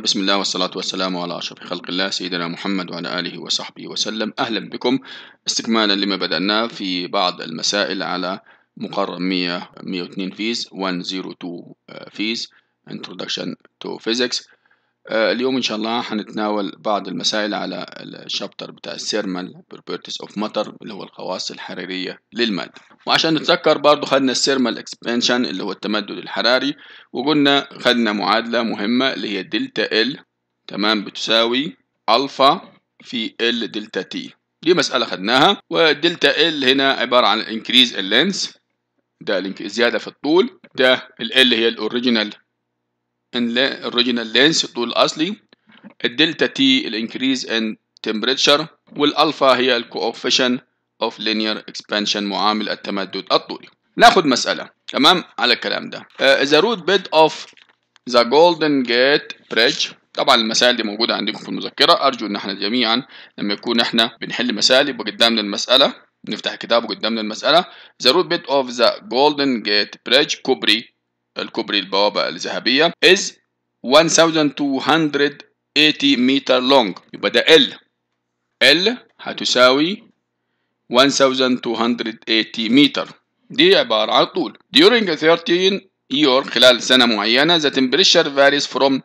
بسم الله والصلاة والسلام على أشرف خلق الله سيدنا محمد وعلى آله وصحبه وسلم أهلا بكم استكمالا لما بدأناه في بعض المسائل على مقرر 100 102 فيز 102 آه، فيز Introduction to Physics آه، اليوم إن شاء الله هنتناول بعض المسائل على الشابتر بتاع السيرمال بروبرتيز اوف ماتر اللي هو الخواص الحرارية للمادة وعشان نتذكر برضو خدنا السيرمال اكسبانشن اللي هو التمدد الحراري وقلنا خدنا معادلة مهمة اللي هي دلتا ال تمام بتساوي ألفا في ال دلتا تي دي مسألة خدناها ودلتا ال هنا عبارة عن انكريز اللينس ده زيادة في الطول ده ال هي الاوريجينال original لينس الطول الأصلي الدلتا تي الانكريز ان تمبريتشر والألفا هي الكوفيشن اوف لينير اكسبانشن معامل التمدد الطولي ناخد مسألة تمام على الكلام ده إذا uh, root بيد of the golden gate bridge طبعا المسائل دي موجودة عندكم في المذكرة أرجو إن احنا جميعا لما يكون احنا بنحل مسائل يبقى قدامنا المسألة نفتح الكتاب وقدامنا المسألة the root بيد of the golden gate bridge كوبري الكوبري البوابة الذهبية is 1280 متر لونج يبقى ده L L هتساوي 1280 متر دي عبارة عن طول during 13 year خلال سنة معينة the temperature varies from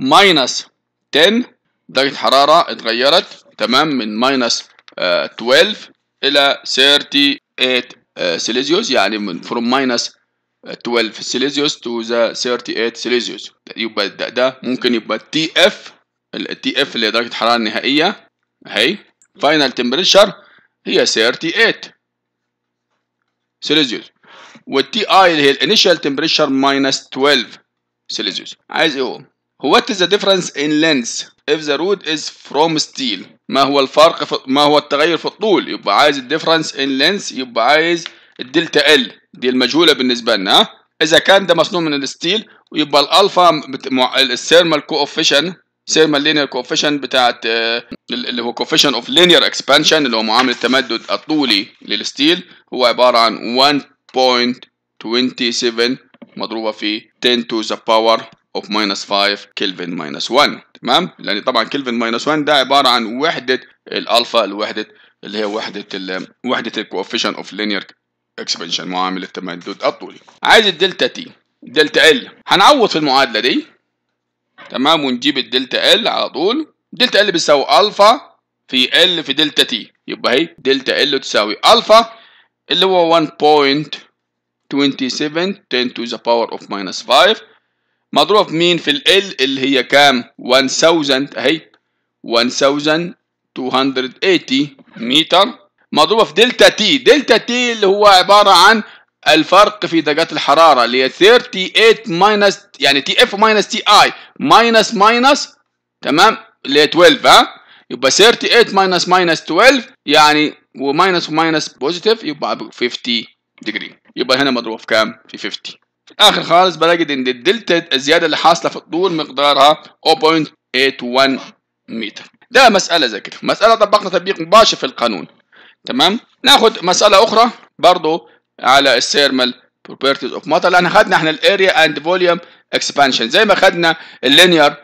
minus 10 درجة حرارة اتغيرت تمام من minus 12 آه، إلى 38 سيليزيوس آه، يعني من from minus 12 سيليزيوس تو ذا 38 سيليزيوس يبقى ده, ده ممكن يبقى تي اف التي اف اللي هي درجه الحراره النهائيه اهي فاينل تمبريتشر هي 38 سيليزيوس والتي اي اللي هي الانيشال تمبريتشر ماينس 12 سيليزيوس عايز ايه هو وات ذا ديفرنس ان لينث اف ذا رود از فروم ستيل ما هو الفرق في ما هو التغير في الطول يبقى عايز الديفرنس ان لينث يبقى عايز الدلتا ال دي المجهوله بالنسبه لنا ها اذا كان ده مصنوع من الستيل ويبقى الالفا السيرمال كوفيشن سيرمال لينير كوفيشن بتاعت آه، اللي هو كوفيشن اوف لينير اكسبانشن اللي هو معامل التمدد الطولي للستيل هو عباره عن 1.27 مضروبه في 10 to the power of minus 5 كلفن minus 1 تمام لان طبعا كلفن minus 1 ده عباره عن وحده الالفا الوحده اللي هي وحده وحده الكوفيشن اوف لينير اكسبنشن معامل التمدد الطولي عايز الدلتا تي دلتا ال هنعوض في المعادله دي تمام ونجيب الدلتا ال على طول دلتا ال بيساوي الفا في ال في دلتا تي يبقى اهي دلتا ال تساوي الفا اللي هو 1.27 10 to the power of minus 5 مضروب مين في ال ال اللي هي كام 1000 اهي 1280 متر مضروبة في دلتا تي دلتا تي اللي هو عبارة عن الفرق في درجات الحرارة اللي هي 38 ماينس يعني تي اف ماينس تي اي ماينس ماينس تمام اللي هي 12 ها يبقى 38 ماينس ماينس 12 يعني وماينس وماينس بوزيتيف يبقى 50 ديجري يبقى هنا مضروب في كام؟ في 50 في الاخر خالص بلاقي ان الدلتا الزياده اللي حاصله في الطول مقدارها 0.81 متر ده مساله زي كده مساله طبقنا تطبيق مباشر في القانون تمام ناخد مساله اخرى برضو على الثيرمال بروبرتيز اوف ماتر لان خدنا احنا الاريا اند فوليوم اكسبانشن زي ما خدنا اللينير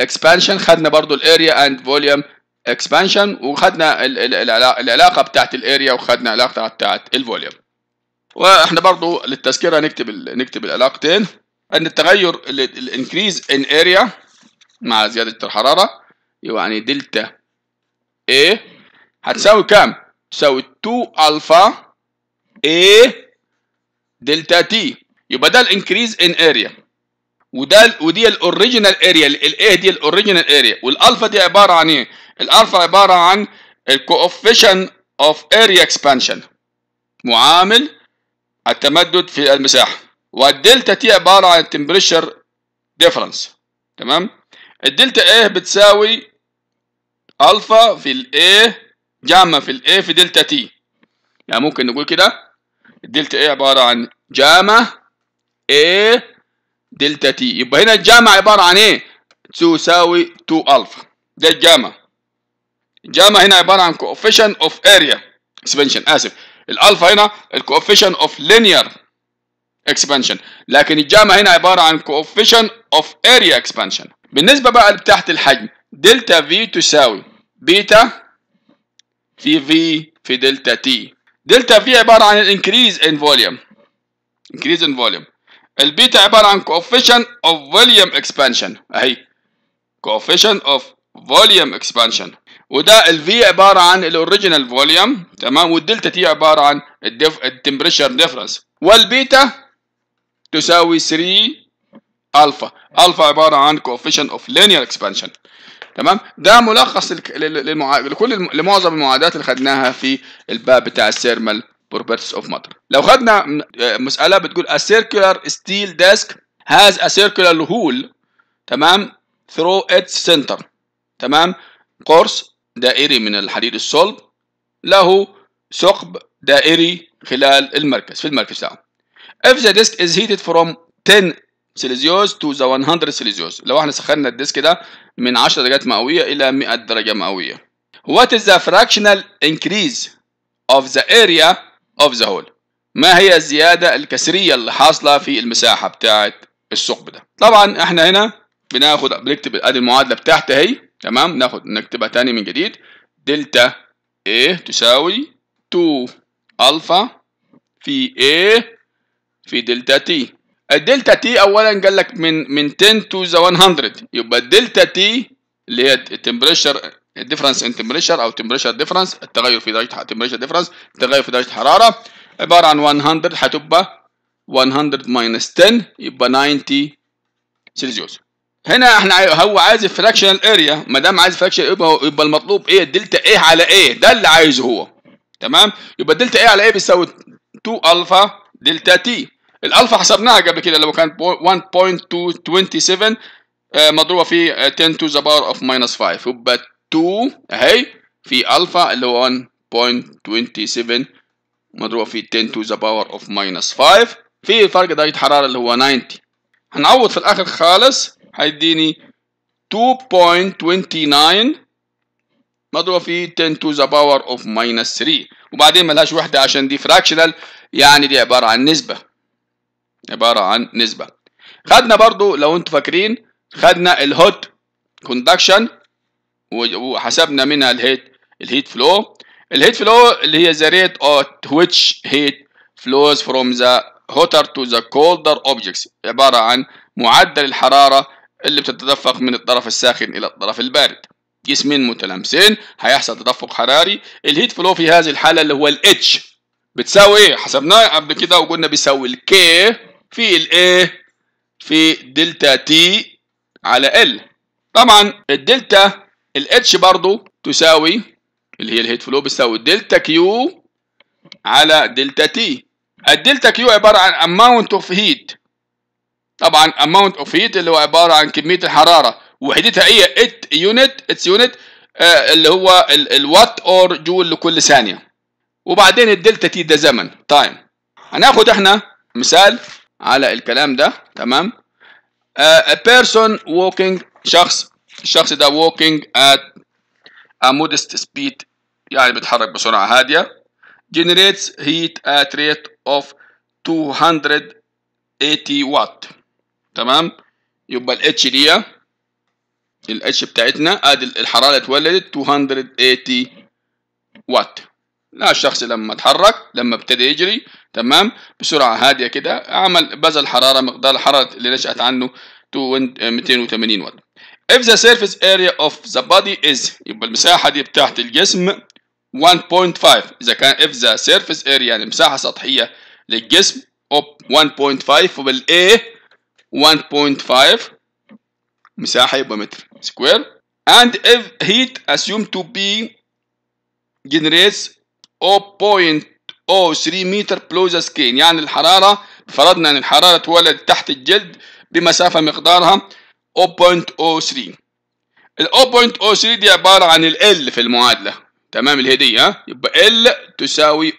اكسبانشن خدنا برضو الاريا اند فوليوم اكسبانشن وخدنا العلاقه بتاعت الاريا وخدنا العلاقه بتاعت الفوليوم واحنا برضو للتذكره نكتب نكتب العلاقتين ان التغير الانكريز ان اريا مع زياده الحراره يعني دلتا A هتساوي كام تساوي 2 الفا A دلتا T يبقى ده الانكريز ان اريا وده ودي الاوريجينال اريا A دي الاوريجينال اريا والالفا دي عباره عن ايه؟ الالفا عباره عن الكوفيشن اوف اريا اكسبانشن معامل التمدد في المساحه والدلتا تي عباره عن التمبريتشر ديفرنس تمام الدلتا ايه بتساوي الفا في الايه جامة في الايه في دلتا تي يعني ممكن نقول كده الدلتا ايه عبارة عن جامة ايه دلتا تي يبقى هنا الجامة عبارة عن ايه تساوي 2 الفا ده الجامة الجامة هنا عبارة عن coefficient of area expansion اسف الالفا هنا الكوفيشن اوف لينير اكسبانشن لكن الجاما هنا عباره عن كوفيشن اوف اريا اكسبانشن بالنسبه بقى لتحت الحجم دلتا في تساوي بيتا سي في في دلتا تي دلتا في عبارة عن الانكريز ان فوليوم انكريز ان فوليوم البيتا عبارة عن كوفيشن اوف فوليوم اكسبانشن اهي كوفيشن اوف فوليوم اكسبانشن وده الفي عبارة عن الاوريجينال فوليوم تمام والدلتا تي عبارة عن التمبريتشر ديفرنس والبيتا تساوي 3 الفا الفا عبارة عن كوفيشن اوف لينير اكسبانشن تمام ده ملخص لكل لمعظم المعادلات اللي خدناها في الباب بتاع السيرمال بروبرتيز اوف ماتر لو خدنا آه، مساله بتقول a circular steel desk has a circular hole تمام through its center تمام قرص دائري من الحديد الصلب له ثقب دائري خلال المركز في المركز بتاعه if the disk is heated from 10 سيليزيوس تو ذا 100 سيليزيوس لو احنا سخنا الديسك ده من 10 درجات مئويه الى 100 درجه مئويه What is the fractional increase of the area of the hole ما هي الزياده الكسريه اللي حاصله في المساحه بتاعه الثقب ده طبعا احنا هنا بناخد بنكتب ادي المعادله بتاعتها اهي تمام ناخد نكتبها تاني من جديد دلتا A تساوي 2 الفا في A في دلتا T الدلتا تي اولا قال لك من من 10 تو ذا 100 يبقى الدلتا تي اللي هي التمبريشر الديفرنس ان تمبريشر او تمبريشر ديفرنس التغير في درجه تمبريشر ديفرنس التغير في درجه حراره عباره عن 100 هتبقى 100 ماينس 10 يبقى 90 سلسيوس هنا احنا هو عايز الفراكشنال اريا ما دام عايز فراكشنال يبقى يبقى المطلوب ايه الدلتا ايه على ايه ده اللي عايزه هو تمام يبقى الدلتا ايه على ايه بيساوي 2 الفا دلتا تي الالفا حسبناها قبل كده اللي هو كانت 1.227 آه، مضروبه في 10 آه، to the power of minus 5 يبقى 2 اهي في الفا اللي هو 1.27 مضروبه في 10 to the power of minus 5 في فرق درجه حراره اللي هو 90 هنعوض في الاخر خالص هيديني 2.29 مضروبه في 10 to the power of minus 3 وبعدين ملهاش وحده عشان دي فراكشنال يعني دي عباره عن نسبه عبارة عن نسبة خدنا برضو لو انتوا فاكرين خدنا الهوت كوندكشن وحسبنا منها الهيت الهيت فلو الهيت فلو اللي هي the rate at which heat flows from the hotter to the colder objects عبارة عن معدل الحرارة اللي بتتدفق من الطرف الساخن إلى الطرف البارد جسمين متلامسين هيحصل تدفق حراري الهيت فلو في هذه الحالة اللي هو ال H بتساوي ايه حسبناه قبل كده وقلنا بيساوي الكي في الايه في دلتا تي على ال طبعا الدلتا الاتش برضو تساوي اللي هي الهيد فلو بتساوي دلتا كيو على دلتا تي الدلتا كيو عبارة عن اماونت اوف هيت طبعا اماونت اوف هيت اللي هو عبارة عن كمية الحرارة وحدتها هي ات يونت اتس يونت اللي هو الوات اور جول لكل ثانية وبعدين الدلتا تي ده زمن تايم هناخد احنا مثال على الكلام ده تمام آه، a person walking شخص الشخص ده walking at a modest speed يعني بيتحرك بسرعة هادية generates heat at rate of 280 watt تمام يبقى ال H دي ال H بتاعتنا ادي الحرارة اللي اتولدت 280 watt لا الشخص لما اتحرك لما ابتدى يجري تمام بسرعه هاديه كده عمل بذل حراره مقدار الحراره اللي نشات عنه 280 وات if the surface area of the body is يبقى المساحه دي بتاعت الجسم 1.5 اذا كان if the surface area يعني مساحه سطحيه للجسم 1.5 فبال A 1.5 مساحه يبقى متر سكوير and if heat assumed to be generates 0.2 او 3 متر بلوز سكين يعني الحراره فرضنا ان الحراره تولد تحت الجلد بمسافه مقدارها 0.03 ال 0.03 دي عباره عن ال L في المعادله تمام الهديه يبقى L تساوي 0.03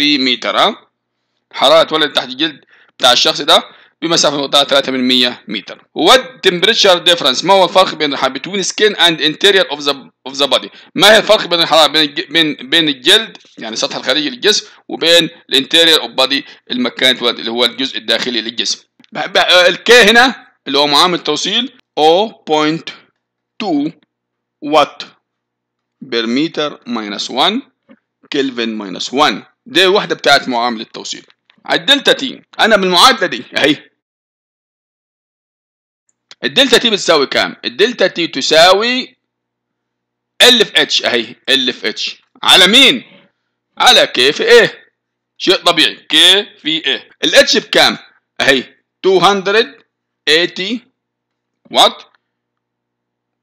متر ها الحراره تحت الجلد بتاع الشخص ده بمسافه مقدارها 3 من 100 متر temperature ديفرنس ما هو الفرق بين الحراره بين سكين اند interior اوف ذا of the body؟ ما هي الفرق بين الحراره بين بين بين الجلد يعني السطح الخارجي للجسم وبين الانتيريور اوف بادي المكان اللي هو الجزء الداخلي للجسم الكي هنا اللي هو معامل توصيل 0.2 وات بير متر ماينس 1 كلفن ماينس 1 دي واحده بتاعت معامله التوصيل عدلت تي انا بالمعادله دي اهي الدلتا تي بتساوي كام الدلتا تي تساوي ال في اتش اهي ال في اتش على مين على كي في ايه شيء طبيعي كي في ايه الاتش بكام اهي 280 وات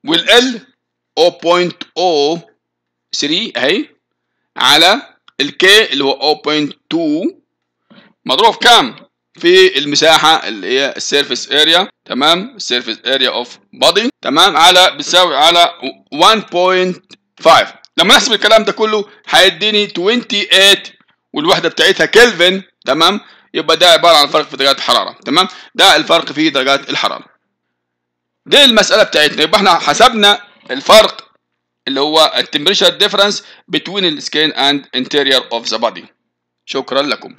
والال 0.03 اهي على الكي اللي هو 0.2 مضروب كام في المساحه اللي هي السيرفيس اريا تمام السيرفيس اريا اوف بادي تمام على بتساوي على 1.5 لما نحسب الكلام ده كله هيديني 28 والوحده بتاعتها كلفن تمام يبقى ده عباره عن فرق في درجات الحراره تمام ده الفرق في درجات الحراره دي المساله بتاعتنا يبقى احنا حسبنا الفرق اللي هو التمبريشر ديفرنس بين السكين اند انتيرير اوف ذا بادي شكرا لكم